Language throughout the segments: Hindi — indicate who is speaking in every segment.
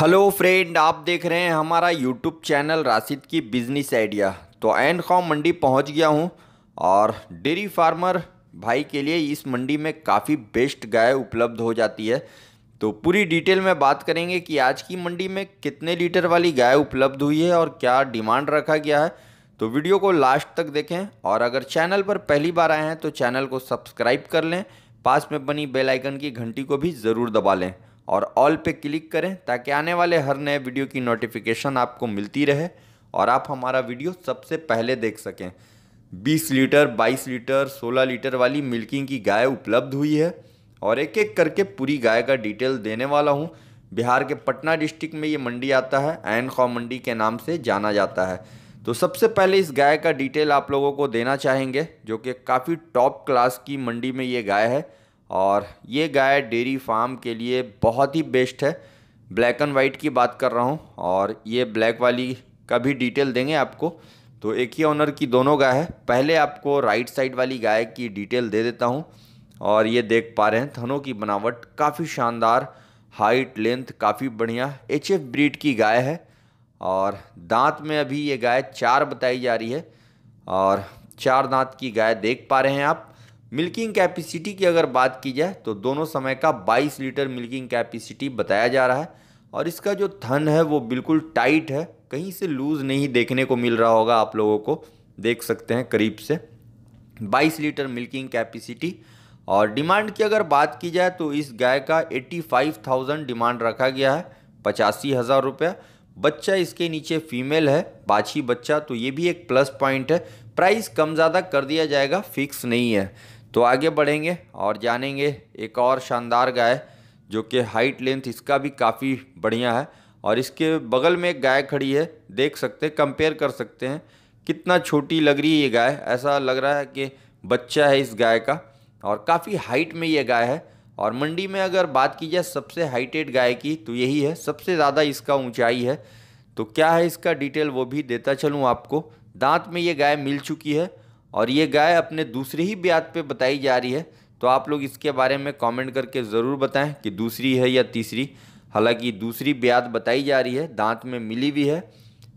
Speaker 1: हेलो फ्रेंड आप देख रहे हैं हमारा यूट्यूब चैनल राशिद की बिजनेस आइडिया तो एन कॉम मंडी पहुंच गया हूं और डेरी फार्मर भाई के लिए इस मंडी में काफ़ी बेस्ट गाय उपलब्ध हो जाती है तो पूरी डिटेल में बात करेंगे कि आज की मंडी में कितने लीटर वाली गाय उपलब्ध हुई है और क्या डिमांड रखा गया है तो वीडियो को लास्ट तक देखें और अगर चैनल पर पहली बार आए हैं तो चैनल को सब्सक्राइब कर लें पास में बनी बेलाइकन की घंटी को भी ज़रूर दबा लें और ऑल पे क्लिक करें ताकि आने वाले हर नए वीडियो की नोटिफिकेशन आपको मिलती रहे और आप हमारा वीडियो सबसे पहले देख सकें 20 लीटर 22 लीटर 16 लीटर वाली मिल्किंग की गाय उपलब्ध हुई है और एक एक करके पूरी गाय का डिटेल देने वाला हूँ बिहार के पटना डिस्ट्रिक्ट में ये मंडी आता है एन खौ मंडी के नाम से जाना जाता है तो सबसे पहले इस गाय का डिटेल आप लोगों को देना चाहेंगे जो कि काफ़ी टॉप क्लास की मंडी में ये गाय है और ये गाय डेयरी फार्म के लिए बहुत ही बेस्ट है ब्लैक एंड वाइट की बात कर रहा हूँ और ये ब्लैक वाली का भी डिटेल देंगे आपको तो एक ही ऑनर की दोनों गाय है पहले आपको राइट साइड वाली गाय की डिटेल दे देता हूँ और ये देख पा रहे हैं थनों की बनावट काफ़ी शानदार हाइट लेंथ काफ़ी बढ़िया एच एफ ब्रीड की गाय है और दांत में अभी ये गाय चार बताई जा रही है और चार दांत की गाय देख पा रहे हैं आप मिल्किंग कैपेसिटी की अगर बात की जाए तो दोनों समय का 22 लीटर मिल्किंग कैपेसिटी बताया जा रहा है और इसका जो थन है वो बिल्कुल टाइट है कहीं से लूज़ नहीं देखने को मिल रहा होगा आप लोगों को देख सकते हैं करीब से 22 लीटर मिल्किंग कैपेसिटी और डिमांड की अगर बात की जाए तो इस गाय का 85,000 डिमांड रखा गया है पचासी हज़ार रुपया बच्चा इसके नीचे फीमेल है बाछी बच्चा तो ये भी एक प्लस पॉइंट है प्राइस कम ज़्यादा कर दिया जाएगा फिक्स नहीं है तो आगे बढ़ेंगे और जानेंगे एक और शानदार गाय जो कि हाइट लेंथ इसका भी काफ़ी बढ़िया है और इसके बगल में एक गाय खड़ी है देख सकते हैं कंपेयर कर सकते हैं कितना छोटी लग रही है ये गाय ऐसा लग रहा है कि बच्चा है इस गाय का और काफ़ी हाइट में ये गाय है और मंडी में अगर बात की जाए सबसे हाइटेड गाय की तो यही है सबसे ज़्यादा इसका ऊंचाई है तो क्या है इसका डिटेल वो भी देता चलूँ आपको दांत में ये गाय मिल चुकी है और ये गाय अपने दूसरे ही ब्याज पे बताई जा रही है तो आप लोग इसके बारे में कमेंट करके ज़रूर बताएं कि दूसरी है या तीसरी हालांकि दूसरी ब्याज बताई जा रही है दांत में मिली भी है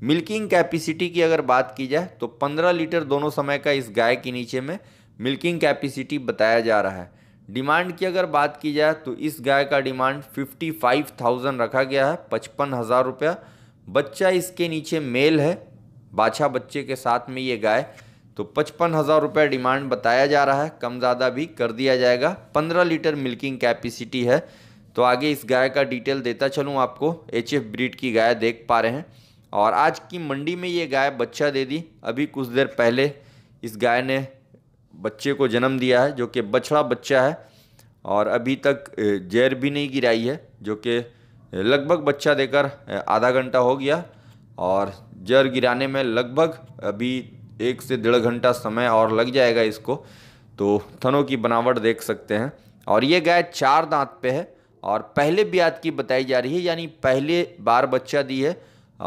Speaker 1: मिल्किंग कैपेसिटी की अगर बात की जाए तो 15 लीटर दोनों समय का इस गाय के नीचे में मिल्किंग कैपेसिटी बताया जा रहा है डिमांड की अगर बात की जाए तो इस गाय का डिमांड फिफ्टी फाइव थाउजेंड रखा गया है पचपन हज़ार रुपया बच्चा इसके नीचे मेल है बाछा बच्चे के साथ में ये गाय तो पचपन हज़ार रुपये डिमांड बताया जा रहा है कम ज़्यादा भी कर दिया जाएगा पंद्रह लीटर मिल्किंग कैपेसिटी है तो आगे इस गाय का डिटेल देता चलूँ आपको एच एफ ब्रीड की गाय देख पा रहे हैं और आज की मंडी में ये गाय बच्चा दे दी अभी कुछ देर पहले इस गाय ने बच्चे को जन्म दिया है जो कि बछड़ा बच्चा है और अभी तक जेर भी नहीं गिराई है जो कि लगभग बच्चा देकर आधा घंटा हो गया और जर गिराने में लगभग अभी एक से डेढ़ घंटा समय और लग जाएगा इसको तो थनों की बनावट देख सकते हैं और ये गाय चार दांत पे है और पहले ब्याद की बताई जा रही है यानी पहले बार बच्चा दी है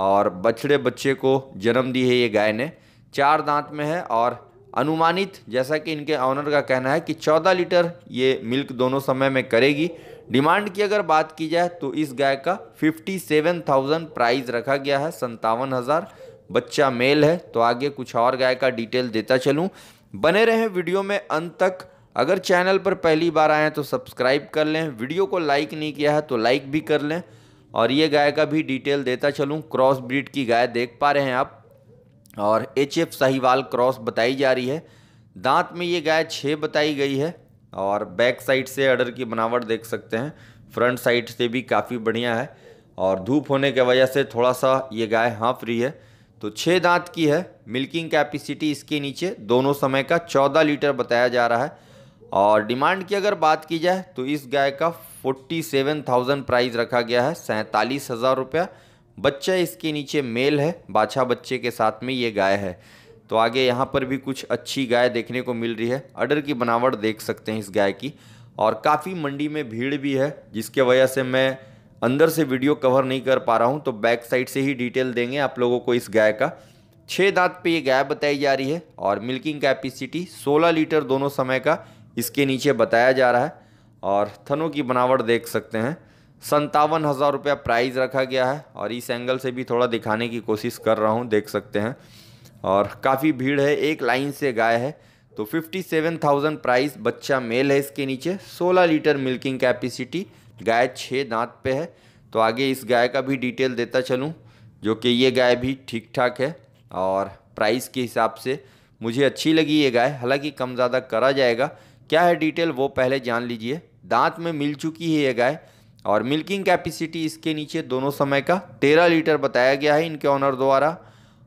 Speaker 1: और बछड़े बच्चे को जन्म दी है ये गाय ने चार दांत में है और अनुमानित जैसा कि इनके ऑनर का कहना है कि 14 लीटर ये मिल्क दोनों समय में करेगी डिमांड की अगर बात की जाए तो इस गाय का 57,000 प्राइस रखा गया है संतावन हज़ार बच्चा मेल है तो आगे कुछ और गाय का डिटेल देता चलूँ बने रहें वीडियो में अंत तक अगर चैनल पर पहली बार आए हैं तो सब्सक्राइब कर लें वीडियो को लाइक नहीं किया है तो लाइक भी कर लें और ये गाय का भी डिटेल देता चलूँ क्रॉस ब्रीड की गाय देख पा रहे हैं आप और एच एफ साहिवाल क्रॉस बताई जा रही है दांत में ये गाय छः बताई गई है और बैक साइड से अडर की बनावट देख सकते हैं फ्रंट साइड से भी काफ़ी बढ़िया है और धूप होने की वजह से थोड़ा सा ये गाय हाँफ रही है तो छः दांत की है मिल्किंग कैपेसिटी इसके नीचे दोनों समय का चौदह लीटर बताया जा रहा है और डिमांड की अगर बात की जाए तो इस गाय का फोर्टी सेवन थाउजेंड प्राइज़ रखा गया है सैंतालीस हज़ार रुपया बच्चा इसके नीचे मेल है बाछा बच्चे के साथ में ये गाय है तो आगे यहाँ पर भी कुछ अच्छी गाय देखने को मिल रही है अडर की बनावट देख सकते हैं इस गाय की और काफ़ी मंडी में भीड़ भी है जिसके वजह से मैं अंदर से वीडियो कवर नहीं कर पा रहा हूँ तो बैक साइड से ही डिटेल देंगे आप लोगों को इस गाय का छः दांत पे ये गाय बताई जा रही है और मिल्किंग कैपेसिटी 16 लीटर दोनों समय का इसके नीचे बताया जा रहा है और थनों की बनावट देख सकते हैं संतावन हज़ार रुपया प्राइज़ रखा गया है और इस एंगल से भी थोड़ा दिखाने की कोशिश कर रहा हूँ देख सकते हैं और काफ़ी भीड़ है एक लाइन से गाय है तो फिफ्टी थाउजेंड प्राइज़ बच्चा मेल है इसके नीचे सोलह लीटर मिल्किंग कैपेसिटी गाय छः दांत पे है तो आगे इस गाय का भी डिटेल देता चलूँ जो कि ये गाय भी ठीक ठाक है और प्राइस के हिसाब से मुझे अच्छी लगी ये गाय हालांकि कम ज़्यादा करा जाएगा क्या है डिटेल वो पहले जान लीजिए दांत में मिल चुकी है ये गाय और मिल्किंग कैपेसिटी इसके नीचे दोनों समय का तेरह लीटर बताया गया है इनके ऑनर द्वारा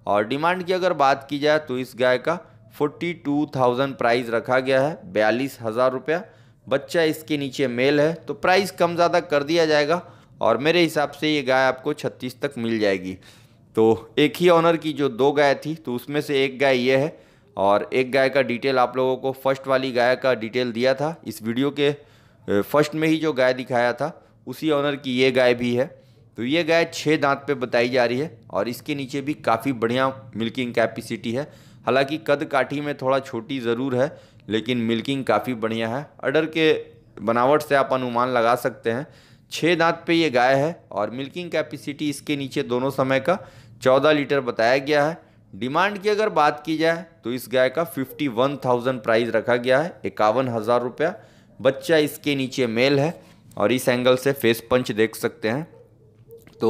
Speaker 1: और डिमांड की अगर बात की जाए तो इस गाय का फोर्टी टू थाउजेंड प्राइस रखा गया है बयालीस हज़ार रुपया बच्चा इसके नीचे मेल है तो प्राइस कम ज़्यादा कर दिया जाएगा और मेरे हिसाब से ये गाय आपको छत्तीस तक मिल जाएगी तो एक ही ऑनर की जो दो गाय थी तो उसमें से एक गाय ये है और एक गाय का डिटेल आप लोगों को फर्स्ट वाली गाय का डिटेल दिया था इस वीडियो के फर्स्ट में ही जो गाय दिखाया था उसी ऑनर की ये गाय भी है तो ये गाय छः दांत पे बताई जा रही है और इसके नीचे भी काफ़ी बढ़िया मिल्किंग कैपेसिटी है हालांकि कद काठी में थोड़ा छोटी ज़रूर है लेकिन मिल्किंग काफ़ी बढ़िया है अडर के बनावट से आप अनुमान लगा सकते हैं छः दांत पे ये गाय है और मिल्किंग कैपेसिटी इसके नीचे दोनों समय का चौदह लीटर बताया गया है डिमांड की अगर बात की जाए तो इस गाय का फिफ्टी वन थाउजेंड प्राइज़ रखा गया है इक्यावन हज़ार रुपया बच्चा इसके नीचे मेल है और इस एंगल से फेस पंच देख सकते हैं तो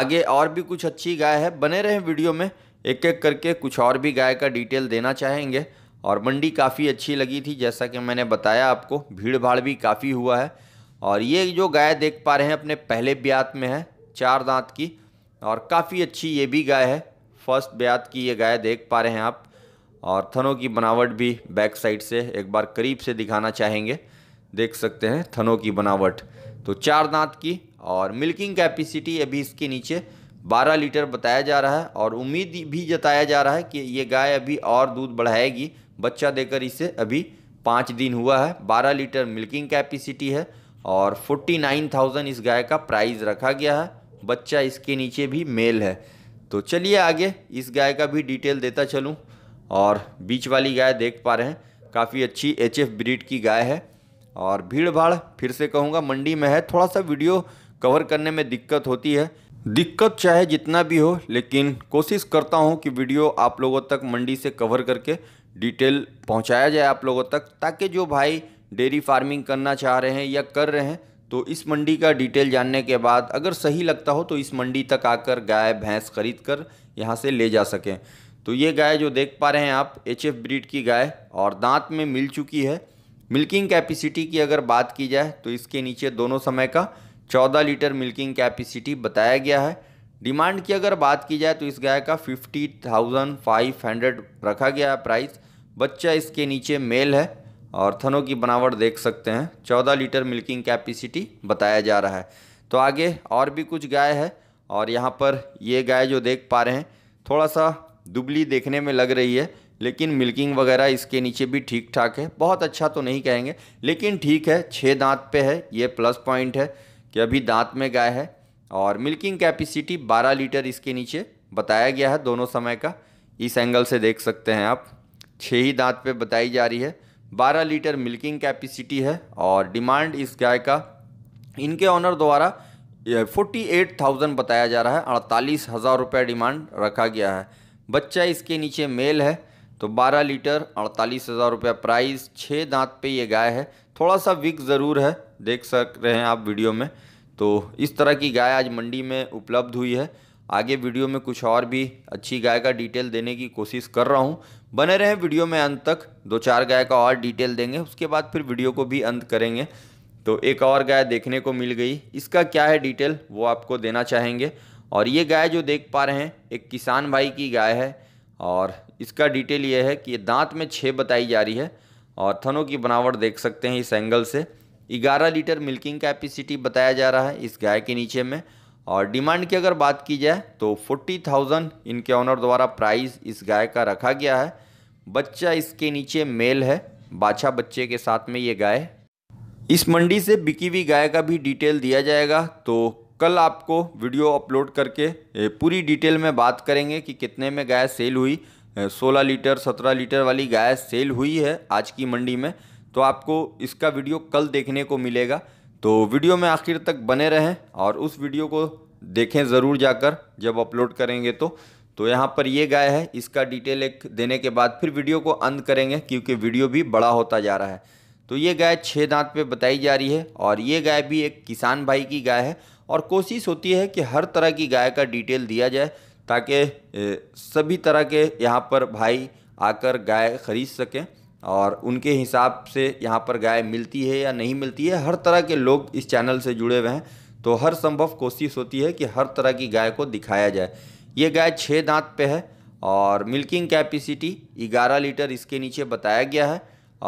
Speaker 1: आगे और भी कुछ अच्छी गाय है बने रहें वीडियो में एक एक करके कुछ और भी गाय का डिटेल देना चाहेंगे और मंडी काफ़ी अच्छी लगी थी जैसा कि मैंने बताया आपको भीड़ भाड़ भी काफ़ी हुआ है और ये जो गाय देख पा रहे हैं अपने पहले ब्यात में है चार दांत की और काफ़ी अच्छी ये भी गाय है फर्स्ट ब्यात की ये गाय देख पा रहे हैं आप और थनों की बनावट भी बैक साइड से एक बार करीब से दिखाना चाहेंगे देख सकते हैं थनों की बनावट तो चार दांत की और मिल्किंग कैपेसिटी अभी इसके नीचे 12 लीटर बताया जा रहा है और उम्मीद भी जताया जा रहा है कि ये गाय अभी और दूध बढ़ाएगी बच्चा देकर इसे अभी पाँच दिन हुआ है बारह लीटर मिल्किंग कैपेसिटी है और फोर्टी नाइन थाउजेंड इस गाय का प्राइस रखा गया है बच्चा इसके नीचे भी मेल है तो चलिए आगे इस गाय का भी डिटेल देता चलूँ और बीच वाली गाय देख पा रहे हैं काफ़ी अच्छी एच एफ ब्रीड की गाय है और भीड़ भाड़ फिर से कहूँगा मंडी में है थोड़ा सा वीडियो कवर करने में दिक्कत होती है दिक्कत चाहे जितना भी हो लेकिन कोशिश करता हूँ कि वीडियो आप लोगों तक मंडी से कवर करके डिटेल पहुंचाया जाए आप लोगों तक ताकि जो भाई डेयरी फार्मिंग करना चाह रहे हैं या कर रहे हैं तो इस मंडी का डिटेल जानने के बाद अगर सही लगता हो तो इस मंडी तक आकर गाय भैंस खरीद कर यहाँ से ले जा सकें तो ये गाय जो देख पा रहे हैं आप एच एफ ब्रीड की गाय और दांत में मिल चुकी है मिल्किंग कैपेसिटी की अगर बात की जाए तो इसके नीचे दोनों समय का 14 लीटर मिल्किंग कैपेसिटी बताया गया है डिमांड की अगर बात की जाए तो इस गाय का फिफ्टी थाउजेंड फाइव हंड्रेड रखा गया है प्राइस बच्चा इसके नीचे मेल है और थनों की बनावट देख सकते हैं चौदह लीटर मिल्किंग कैपेसिटी बताया जा रहा है तो आगे और भी कुछ गाय है और यहाँ पर ये गाय जो देख पा रहे हैं थोड़ा सा दुबली देखने में लग रही है लेकिन मिल्किंग वगैरह इसके नीचे भी ठीक ठाक है बहुत अच्छा तो नहीं कहेंगे लेकिन ठीक है छः दांत पे है ये प्लस पॉइंट है कि अभी दांत में गाय है और मिल्किंग कैपेसिटी 12 लीटर इसके नीचे बताया गया है दोनों समय का इस एंगल से देख सकते हैं आप छः ही दांत पे बताई जा रही है 12 लीटर मिल्किंग कैपेसिटी है और डिमांड इस गाय का इनके ऑनर द्वारा 48,000 बताया जा रहा है अड़तालीस हज़ार रुपये डिमांड रखा गया है बच्चा इसके नीचे मेल है तो 12 लीटर अड़तालीस हज़ार रुपया प्राइस छः दांत पे ये गाय है थोड़ा सा विक ज़रूर है देख सक रहे हैं आप वीडियो में तो इस तरह की गाय आज मंडी में उपलब्ध हुई है आगे वीडियो में कुछ और भी अच्छी गाय का डिटेल देने की कोशिश कर रहा हूँ बने रहें वीडियो में अंत तक दो चार गाय का और डिटेल देंगे उसके बाद फिर वीडियो को भी अंत करेंगे तो एक और गाय देखने को मिल गई इसका क्या है डिटेल वो आपको देना चाहेंगे और ये गाय जो देख पा रहे हैं एक किसान भाई की गाय है और इसका डिटेल ये है कि ये दांत में छः बताई जा रही है और थनों की बनावट देख सकते हैं इस एंगल से ग्यारह लीटर मिल्किंग कैपेसिटी बताया जा रहा है इस गाय के नीचे में और डिमांड की अगर बात की जाए तो फोर्टी थाउजेंड इनके ऑनर द्वारा प्राइस इस गाय का रखा गया है बच्चा इसके नीचे मेल है बाछा बच्चे के साथ में ये गाय इस मंडी से बिकी हुई गाय का भी डिटेल दिया जाएगा तो कल आपको वीडियो अपलोड करके पूरी डिटेल में बात करेंगे कि कितने में गाय सेल हुई 16 लीटर 17 लीटर वाली गाय सेल हुई है आज की मंडी में तो आपको इसका वीडियो कल देखने को मिलेगा तो वीडियो में आखिर तक बने रहें और उस वीडियो को देखें ज़रूर जाकर जब अपलोड करेंगे तो तो यहाँ पर ये गाय है इसका डिटेल एक देने के बाद फिर वीडियो को अंत करेंगे क्योंकि वीडियो भी बड़ा होता जा रहा है तो ये गाय छः दांत पे बताई जा रही है और ये गाय भी एक किसान भाई की गाय है और कोशिश होती है कि हर तरह की गाय का डिटेल दिया जाए ताकि सभी तरह के यहाँ पर भाई आकर गाय खरीद सकें और उनके हिसाब से यहाँ पर गाय मिलती है या नहीं मिलती है हर तरह के लोग इस चैनल से जुड़े हुए हैं तो हर संभव कोशिश होती है कि हर तरह की गाय को दिखाया जाए ये गाय छः दांत पे है और मिल्किंग कैपेसिटी ग्यारह लीटर इसके नीचे बताया गया है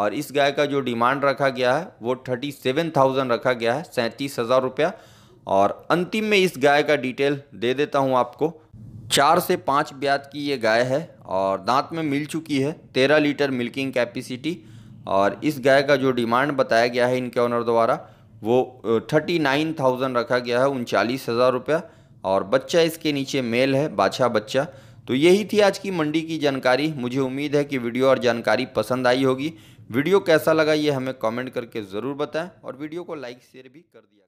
Speaker 1: और इस गाय का जो डिमांड रखा गया है वो थर्टी सेवन थाउजेंड रखा गया है सैंतीस हज़ार रुपया और अंतिम में इस गाय का डिटेल दे देता हूँ आपको चार से पाँच ब्याज की ये गाय है और दांत में मिल चुकी है तेरह लीटर मिल्किंग कैपेसिटी और इस गाय का जो डिमांड बताया गया है इनके ऑनर द्वारा वो थर्टी नाइन थाउजेंड रखा गया है उनचालीस हज़ार रुपया और बच्चा इसके नीचे मेल है बाछा बच्चा तो यही थी आज की मंडी की जानकारी मुझे उम्मीद है कि वीडियो और जानकारी पसंद आई होगी वीडियो कैसा लगा ये हमें कमेंट करके ज़रूर बताएं और वीडियो को लाइक शेयर भी कर दिया